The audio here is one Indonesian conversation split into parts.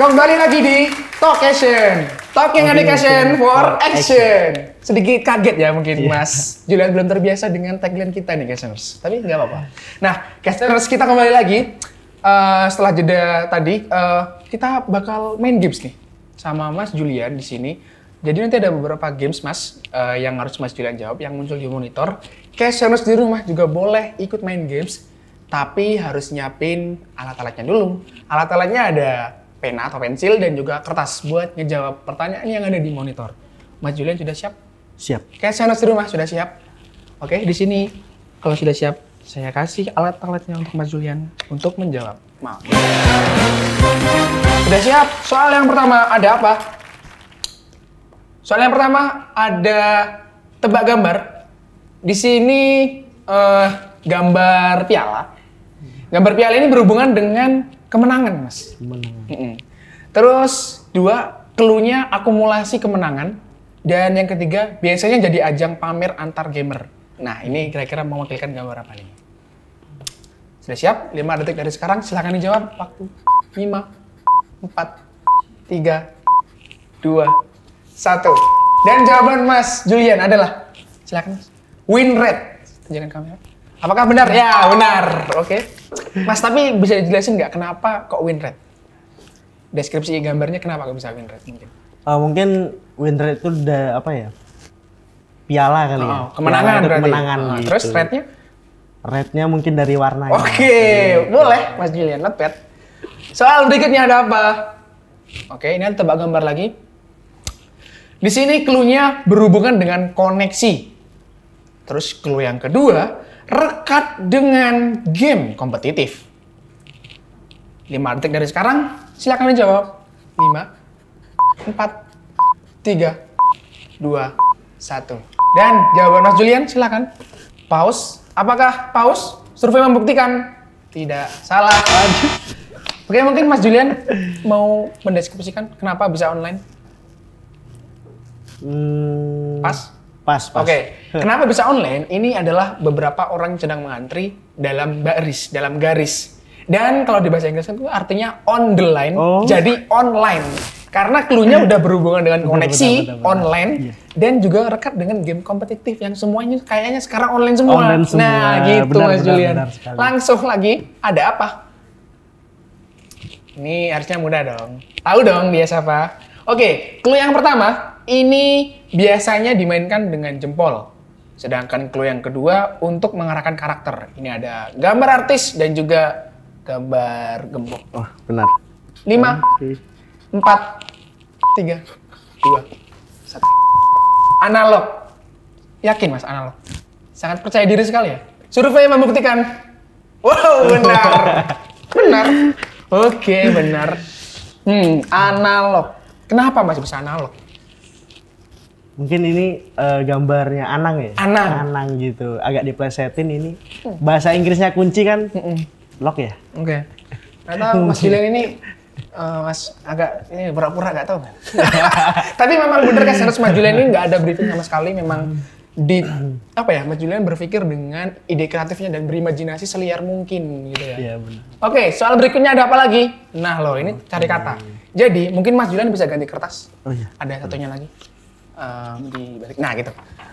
Kembali lagi di Talk Talkation. Talking Education for Action. Sedikit kaget ya mungkin yeah. Mas. Julian belum terbiasa dengan tagline kita nih Casters. Tapi nggak apa-apa. Iya. Nah, Casters kita kembali lagi. Uh, setelah jeda tadi, uh, kita bakal main games nih. Sama Mas Julian di sini. Jadi nanti ada beberapa games Mas uh, yang harus Mas Julian jawab yang muncul di monitor. Casters di rumah juga boleh ikut main games. Tapi harus nyiapin alat-alatnya dulu. Alat-alatnya ada pena atau pensil dan juga kertas buat ngejawab pertanyaan yang ada di monitor. Mas Julian sudah siap? Siap. Oke, saya nasi rumah sudah siap. Oke, di sini kalau sudah siap saya kasih alat-alatnya untuk Mas Julian untuk menjawab. Maaf. Sudah siap? Soal yang pertama ada apa? Soal yang pertama ada tebak gambar. Di sini eh, gambar piala. Gambar piala ini berhubungan dengan Kemenangan, Mas. Kemenangan. Mm -mm. Terus dua, keluhnya akumulasi kemenangan. Dan yang ketiga, biasanya jadi ajang pamer antar gamer. Nah, ini kira-kira mewakilkan gambar apa nih? Sudah siap? Lima detik dari sekarang, silahkan dijawab. Waktu lima, empat, tiga, dua, satu. Dan jawaban Mas Julian adalah, silakan Mas. Win rate. Jangan kamera. Apakah benar? Ya, ah, benar. Oke. Okay. Mas, tapi bisa dijelasin nggak kenapa kok win rate? Deskripsi gambarnya kenapa kok bisa win rate mungkin? Uh, mungkin win rate itu udah apa ya? Piala kali ya. oh, ya. Kemenangan piala berarti. Kemenangan oh, gitu. Terus rate-nya? mungkin dari warna. Ya. Oke, okay. boleh Mas Julian, not bad. Soal berikutnya ada apa? Oke, ini tebak gambar lagi. Di sini clue-nya berhubungan dengan koneksi. Terus clue yang kedua, rekat dengan game kompetitif? 5 detik dari sekarang, silakan dijawab. 5, 4, 3, 2, 1. Dan jawaban Mas Julian, silakan. Pause. Apakah pause? Survei membuktikan. Tidak salah. Lanjut. Oke, mungkin Mas Julian mau mendeskripsikan kenapa bisa online? Hmm, pas? Pas, pas. Oke, Kenapa bisa online? Ini adalah beberapa orang yang sedang mengantri dalam baris, dalam garis. Dan kalau di bahasa Inggris kan itu artinya on the line, oh. jadi online. Karena clue udah berhubungan dengan koneksi benar, benar, benar, online yeah. dan juga rekat dengan game kompetitif yang semuanya kayaknya sekarang online semua. Online semua. Nah, gitu benar, Mas Julian. Benar benar Langsung lagi, ada apa? Ini harusnya mudah dong. Tahu dong biasa, Pak. Oke, clue yang pertama ini biasanya dimainkan dengan jempol. Sedangkan clue yang kedua untuk mengarahkan karakter. Ini ada gambar artis dan juga gambar gembok. Oh, benar. Lima, empat, tiga, dua, satu. Analog. Yakin mas analog? Sangat percaya diri sekali ya? Survei membuktikan. Wow, benar. Benar. Oke, benar. Hmm, analog. Kenapa masih bisa analog? Mungkin ini uh, gambarnya Anang ya? Anang. Anang gitu. Agak diplesetin ini. Hmm. Bahasa Inggrisnya kunci kan? Lock ya? Oke. Okay. Karena Mas Gilian ini uh, Mas agak ini pura-pura nggak tau kan. Tapi memang bener kan harus Mas Julian ini nggak ada briefing sama sekali. Memang di apa ya Mas Julian berpikir dengan ide kreatifnya dan berimajinasi seliar mungkin gitu ya. Iya benar. Oke, soal berikutnya ada apa lagi? Nah lo ini cari kata. Hmm. Jadi mungkin Mas Julian bisa ganti kertas. Oh iya. Ada satunya lagi um, di balik. Nah gitu.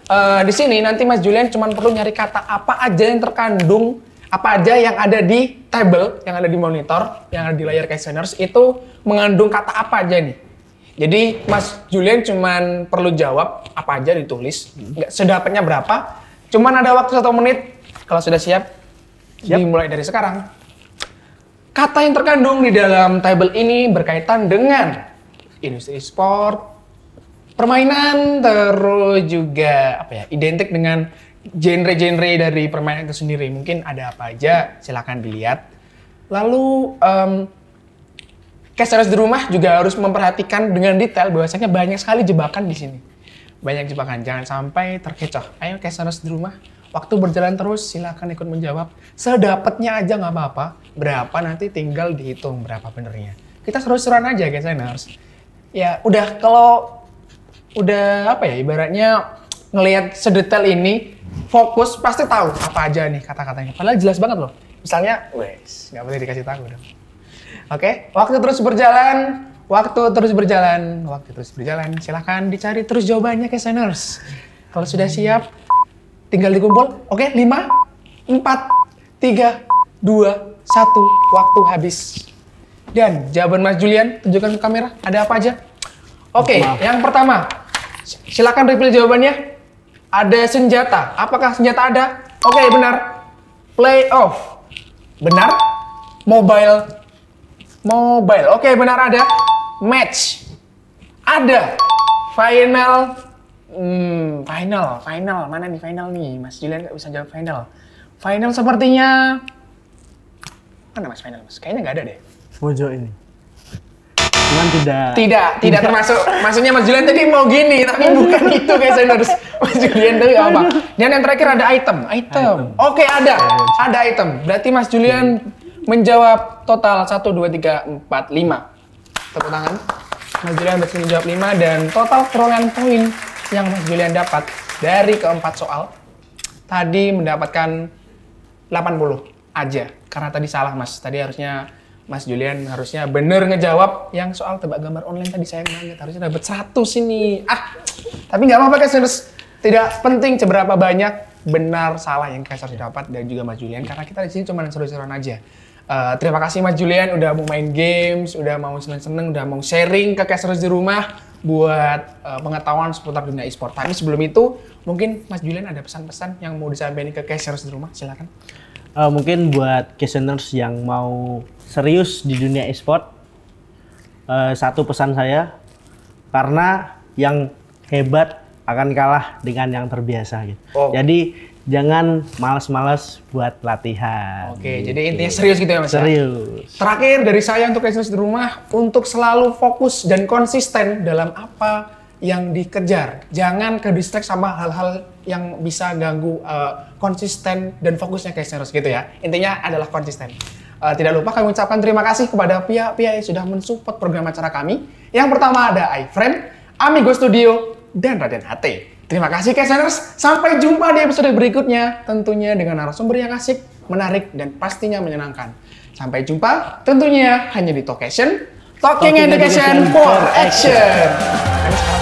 Uh, di sini nanti Mas Julian cuma perlu nyari kata apa aja yang terkandung, apa aja yang ada di table, yang ada di monitor, yang ada di layar questioners itu mengandung kata apa aja nih. Jadi Mas Julian cuma perlu jawab apa aja ditulis, hmm. nggak sedapatnya berapa. Cuman ada waktu satu menit. Kalau sudah siap, siap, dimulai dari sekarang. Kata yang terkandung di dalam table ini berkaitan dengan industri sport, permainan terus juga apa ya identik dengan genre-genre dari permainan itu sendiri mungkin ada apa aja silahkan dilihat lalu um, casters di rumah juga harus memperhatikan dengan detail bahwasanya banyak sekali jebakan di sini banyak jebakan jangan sampai terkecoh ayo casters di rumah waktu berjalan terus silahkan ikut menjawab sedapatnya aja nggak apa-apa berapa nanti tinggal dihitung berapa benernya kita seru-seruan aja guys harus ya udah kalau udah apa ya ibaratnya ngelihat sedetail ini fokus pasti tahu apa aja nih kata-katanya. Padahal jelas banget loh. Misalnya, wes nggak boleh dikasih tahu dong. Oke, waktu terus berjalan, waktu terus berjalan, waktu terus berjalan. Silahkan dicari terus jawabannya ke seniors Kalau sudah siap, tinggal dikumpul. Oke, okay, 5, 4, dua 2, 1, waktu habis. Dan jawaban Mas Julian, tunjukkan ke kamera, ada apa aja? Oke, yang pertama, Silakan reveal jawabannya. Ada senjata. Apakah senjata ada? Oke, okay, benar. off. Benar. Mobile. Mobile. Oke, okay, benar ada. Match. Ada. Final. Hmm, final, final. Mana nih final nih? Mas Julian nggak bisa jawab final. Final sepertinya... Mana mas final mas? Kayaknya nggak ada deh. Mojo ini tidak. Tidak, tidak termasuk. Maksudnya Mas Julian tadi mau gini, tapi bukan itu guys. Saya harus Mas Julian tadi apa? Dan yang terakhir ada item. Item. Oke, ada. Ada item. Berarti Mas Julian menjawab total satu dua tiga empat lima Tepuk tangan. Mas Julian berhasil menjawab lima dan total perolehan poin yang Mas Julian dapat dari keempat soal tadi mendapatkan 80 aja karena tadi salah Mas. Tadi harusnya Mas Julian harusnya bener ngejawab yang soal tebak gambar online tadi sayang banget harusnya dapat satu sini. Ah, tapi nggak apa-apa kan tidak penting seberapa banyak benar salah yang Kaisar sudah dapat dan juga Mas Julian karena kita di sini cuma seru-seruan aja. Uh, terima kasih Mas Julian udah mau main games, udah mau seneng-seneng, udah mau sharing ke Kaisar di rumah buat uh, pengetahuan seputar dunia e-sport. Tapi sebelum itu, mungkin Mas Julian ada pesan-pesan yang mau disampaikan ke Kaisar di rumah, silakan uh, mungkin buat listeners yang mau serius di dunia e uh, satu pesan saya karena yang hebat akan kalah dengan yang terbiasa gitu. Oh. Jadi jangan malas-malas buat latihan. Oke, gitu. jadi intinya serius gitu ya Mas. Ya? Serius. Ya? Terakhir dari saya untuk listeners di rumah untuk selalu fokus dan konsisten dalam apa yang dikejar. Jangan ke distract sama hal-hal yang bisa ganggu uh, konsisten dan fokusnya ke serius gitu ya. Intinya adalah konsisten. Uh, tidak lupa kami ucapkan terima kasih kepada pihak-pihak yang sudah mensupport program acara kami. Yang pertama ada iFriend, Amigo Studio, dan Raden HT. Terima kasih Keseners, sampai jumpa di episode berikutnya. Tentunya dengan narasumber yang asik, menarik, dan pastinya menyenangkan. Sampai jumpa tentunya hanya di Talkation, Talking, Talking Education, Education for Action. action.